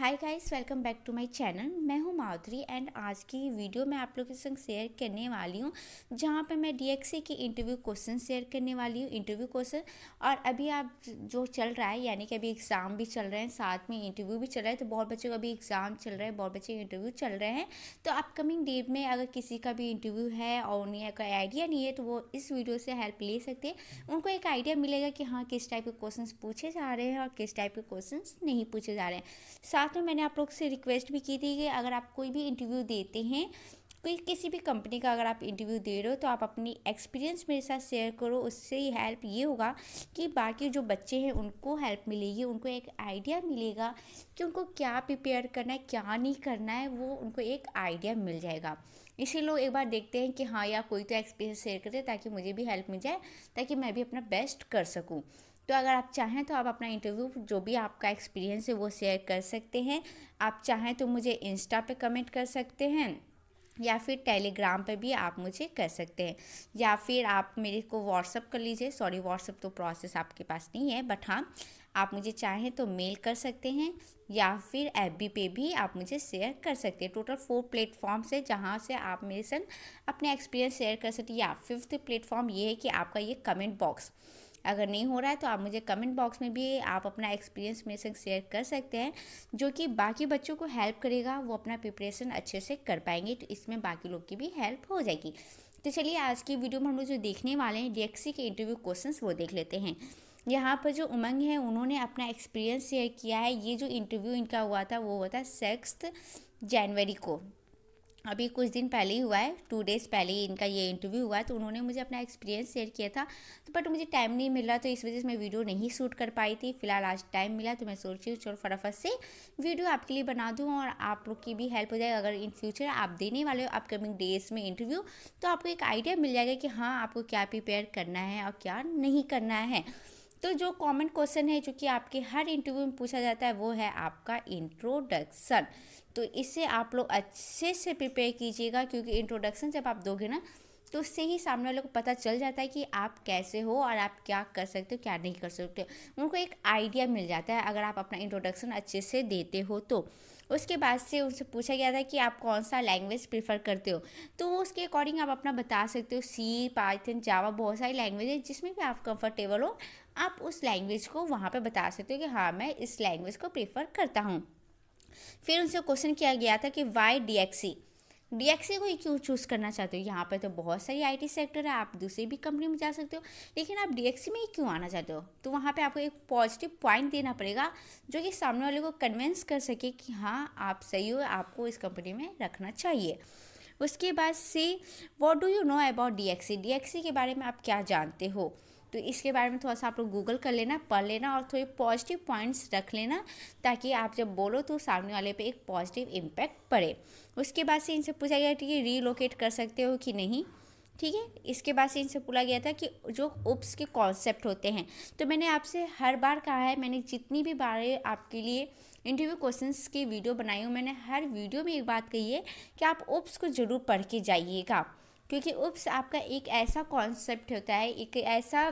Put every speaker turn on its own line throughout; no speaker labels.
hi guys welcome back to my channel मैं हूं माधुरी and आज की वीडियो मैं आप लोगों के संग शेयर करने वाली हूं जहां पे मैं डीएक्सी की इंटरव्यू क्वेश्चन शेयर करने वाली हूं इंटरव्यू क्वेश्चन और अभी आप जो चल रहा है यानी कि अभी एग्ज़ाम भी चल रहे हैं साथ में इंटरव्यू भी चल रहा है तो बहुत बच्चों का अभी एग्ज़ाम चल रहा है बहुत बच्चे इंटरव्यू चल रहे हैं तो अपकमिंग डेट में अगर किसी का भी इंटरव्यू है और उन्हें कोई आइडिया नहीं है तो वो इस वीडियो से हेल्प ले सकते हैं उनको एक आइडिया मिलेगा कि हाँ किस टाइप के क्वेश्चन पूछे जा रहे हैं और किस टाइप के क्वेश्चन नहीं पूछे जा रहे हैं साथ साथ में मैंने आप लोग से रिक्वेस्ट भी की थी कि अगर आप कोई भी इंटरव्यू देते हैं कोई किसी भी कंपनी का अगर आप इंटरव्यू दे रहे हो तो आप अपनी एक्सपीरियंस मेरे साथ शेयर करो उससे ही हेल्प ये होगा कि बाकी जो बच्चे हैं उनको हेल्प मिलेगी उनको एक आइडिया मिलेगा कि उनको क्या प्रिपेयर करना है क्या नहीं करना है वो उनको एक आइडिया मिल जाएगा इसी लोग एक बार देखते हैं कि हाँ यार कोई तो एक्सपीरियंस शेयर करे ताकि मुझे भी हेल्प मिल जाए ताकि मैं भी अपना बेस्ट कर सकूँ तो अगर आप चाहें तो आप अपना इंटरव्यू जो भी आपका एक्सपीरियंस है वो शेयर कर सकते हैं आप चाहें तो मुझे इंस्टा पे कमेंट कर सकते हैं या फिर टेलीग्राम पे भी आप मुझे कर सकते हैं या फिर आप मेरे को व्हाट्सअप कर लीजिए सॉरी व्हाट्सअप तो प्रोसेस आपके पास नहीं है बट हाँ आप मुझे चाहें तो मेल कर सकते हैं या फिर एफ पे भी आप मुझे शेयर कर सकते हैं टोटल फोर प्लेटफॉर्म्स है जहाँ से आप मेरे संग अपने एक्सपीरियंस शेयर कर सकते हैं या फिफ्थ प्लेटफॉर्म ये है कि आपका ये कमेंट बॉक्स अगर नहीं हो रहा है तो आप मुझे कमेंट बॉक्स में भी आप अपना एक्सपीरियंस मेरे संग शेयर कर सकते हैं जो कि बाकी बच्चों को हेल्प करेगा वो अपना प्रिपरेशन अच्छे से कर पाएंगे तो इसमें बाकी लोग की भी हेल्प हो जाएगी तो चलिए आज की वीडियो में हम लोग जो देखने वाले हैं डी के इंटरव्यू क्वेश्चंस वो देख लेते हैं यहाँ पर जो उमंग है उन्होंने अपना एक्सपीरियंस शेयर किया है ये जो इंटरव्यू इनका हुआ था वो हुआ था सिक्स जनवरी को अभी कुछ दिन पहले ही हुआ है टू डेज़ पहले ही इनका ये इंटरव्यू हुआ है तो उन्होंने मुझे अपना एक्सपीरियंस शेयर किया था तो बट मुझे टाइम नहीं मिल रहा तो इस वजह से मैं वीडियो नहीं शूट कर पाई थी फिलहाल आज टाइम मिला तो मैं सोच रही हूँ चलो फटाफट से वीडियो आपके लिए बना दूँ और आप लोग की भी हेल्प हो जाएगी अगर इन फ्यूचर आप देने वाले हो अपकमिंग डेज में इंटरव्यू तो आपको एक आइडिया मिल जाएगा कि हाँ आपको क्या प्रिपेयर करना है और क्या नहीं करना है तो जो कॉमन क्वेश्चन है जो कि आपके हर इंटरव्यू में पूछा जाता है वो है आपका इंट्रोडक्शन तो इसे आप लोग अच्छे से प्रिपेयर कीजिएगा क्योंकि इंट्रोडक्शन जब आप दोगे ना तो उससे ही सामने वाले को पता चल जाता है कि आप कैसे हो और आप क्या कर सकते हो क्या नहीं कर सकते उनको एक आइडिया मिल जाता है अगर आप अपना इंट्रोडक्शन अच्छे से देते हो तो उसके बाद से उनसे पूछा गया था कि आप कौन सा लैंग्वेज प्रेफर करते हो तो वो उसके अकॉर्डिंग आप अपना बता सकते हो सी पाइथन जावा बहुत सारी लैंग्वेज है जिसमें भी आप कंफर्टेबल हो आप उस लैंग्वेज को वहाँ पे बता सकते हो कि हाँ मैं इस लैंग्वेज को प्रेफर करता हूँ फिर उनसे क्वेश्चन किया गया था कि वाई डी डी सी को ही क्यों चूज़ करना चाहते हो यहाँ पर तो बहुत सारी आई टी सेक्टर है आप दूसरी भी कंपनी में जा सकते हो लेकिन आप डी सी e में ही क्यों आना चाहते हो तो वहाँ पे आपको एक पॉजिटिव पॉइंट देना पड़ेगा जो कि सामने वाले को कन्विंस कर सके कि हाँ आप सही हो आपको इस कंपनी में रखना चाहिए उसके बाद से what do you know about डी एक्सी के बारे में आप क्या जानते हो तो इसके बारे में थोड़ा सा आप लोग गूगल कर लेना पढ़ लेना और थोड़े पॉजिटिव पॉइंट्स रख लेना ताकि आप जब बोलो तो सामने वाले पे एक पॉजिटिव इम्पैक्ट पड़े उसके बाद से इनसे पूछा गया कि रीलोकेट कर सकते हो कि नहीं ठीक है इसके बाद से इनसे बोला गया था कि जो उप्स के कॉन्सेप्ट होते हैं तो मैंने आपसे हर बार कहा है मैंने जितनी भी बार आपके लिए इंटरव्यू क्वेश्चंस की वीडियो बनाई हूँ मैंने हर वीडियो में एक बात कही है कि आप उप्स को ज़रूर पढ़ के जाइएगा क्योंकि उप्स आपका एक ऐसा कॉन्सेप्ट होता है एक ऐसा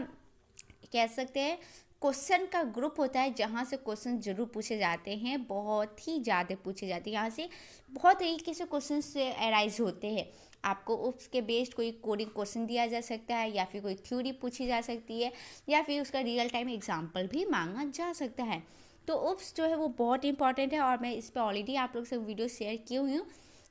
कह सकते हैं क्वेश्चन का ग्रुप होता है जहाँ से क्वेश्चन जरूर पूछे जाते हैं बहुत ही ज़्यादा पूछे जाते हैं यहाँ से बहुत तरीके से क्वेश्चन एराइज होते हैं आपको उप्स के बेस्ड कोई कोडिंग क्वेश्चन दिया जा सकता है या फिर कोई थ्योरी पूछी जा सकती है या फिर उसका रियल टाइम एग्जाम्पल भी मांगा जा सकता है तो उप्स जो है वो बहुत इंपॉर्टेंट है और मैं इस पर ऑलरेडी आप लोग से वीडियो शेयर की हुई हूँ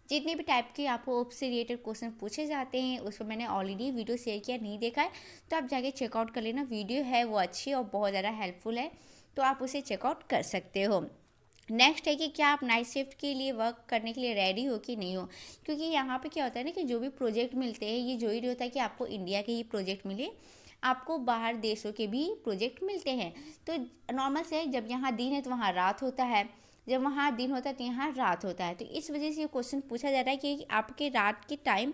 जितने भी टाइप के आपको ओप से रिलेटेड क्वेश्चन पूछे जाते हैं उस पर मैंने ऑलरेडी वीडियो शेयर किया नहीं देखा है तो आप जाके चेकआउट कर लेना वीडियो है वो अच्छी और बहुत ज़्यादा हेल्पफुल है तो आप उसे चेकआउट कर सकते हो नेक्स्ट है कि क्या आप नाइट शिफ्ट के लिए वर्क करने के लिए रेडी हो कि नहीं हो क्योंकि यहाँ पे क्या होता है ना कि जो भी प्रोजेक्ट मिलते हैं ये जो ही होता है कि आपको इंडिया के ही प्रोजेक्ट मिले आपको बाहर देशों के भी प्रोजेक्ट मिलते हैं तो नॉर्मल से जब यहाँ दिन है तो वहाँ रात होता है जब वहाँ दिन होता है तो यहाँ रात होता है तो इस वजह से ये क्वेश्चन पूछा जा रहा है कि आपके रात के टाइम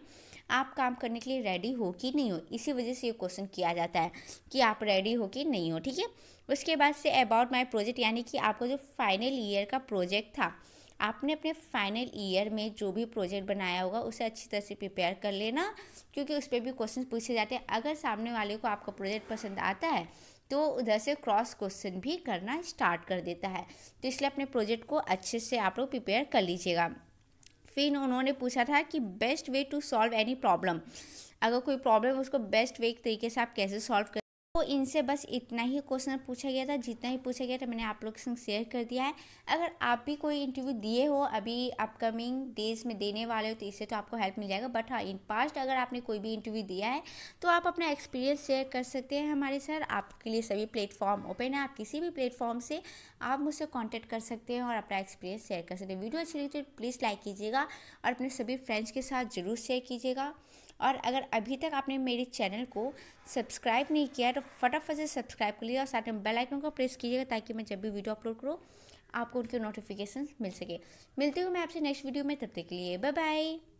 आप काम करने के लिए रेडी हो कि नहीं हो इसी वजह से ये क्वेश्चन किया जाता है कि आप रेडी हो कि नहीं हो ठीक है उसके बाद से अबाउट माई प्रोजेक्ट यानी कि आपका जो फाइनल ईयर का प्रोजेक्ट था आपने अपने फाइनल ईयर में जो भी प्रोजेक्ट बनाया होगा उसे अच्छी तरह से प्रिपेयर कर लेना क्योंकि उस पर भी क्वेश्चन पूछे जाते हैं अगर सामने वाले को आपका प्रोजेक्ट पसंद आता है तो उधर से क्रॉस क्वेश्चन भी करना स्टार्ट कर देता है तो इसलिए अपने प्रोजेक्ट को अच्छे से आप लोग प्रिपेयर कर लीजिएगा फिर उन्होंने पूछा था कि best way to solve any problem अगर कोई प्रॉब्लम उसको बेस्ट वे तरीके से आप कैसे सॉल्व कर तो इनसे बस इतना ही क्वेश्चन पूछा गया था जितना ही पूछा गया था मैंने आप लोग के संग शेयर कर दिया है अगर आप भी कोई इंटरव्यू दिए हो अभी अपकमिंग डेज में देने वाले हो तो इससे तो आपको हेल्प मिल जाएगा बट हाँ इन पास्ट अगर आपने कोई भी इंटरव्यू दिया है तो आप अपना एक्सपीरियंस शेयर कर सकते हैं हमारे सर आपके लिए सभी प्लेटफॉर्म ओपन है आप किसी भी प्लेटफॉर्म से आप मुझसे कॉन्टैक्ट कर सकते हैं और अपना एक्सपीरियंस शेयर कर सकते हैं वीडियो अच्छी लगी तो प्लीज़ लाइक कीजिएगा और अपने सभी फ्रेंड्स के साथ ज़रूर शेयर कीजिएगा और अगर अभी तक आपने मेरे चैनल को सब्सक्राइब नहीं किया है तो फटाफट से सब्सक्राइब कर लीजिए और साथ में बेल आइकन को प्रेस कीजिएगा ताकि मैं जब भी वीडियो अपलोड करूँ आपको उनके नोटिफिकेशन मिल सके मिलते हुए मैं आपसे नेक्स्ट वीडियो में तब तक के लिए बाय बाय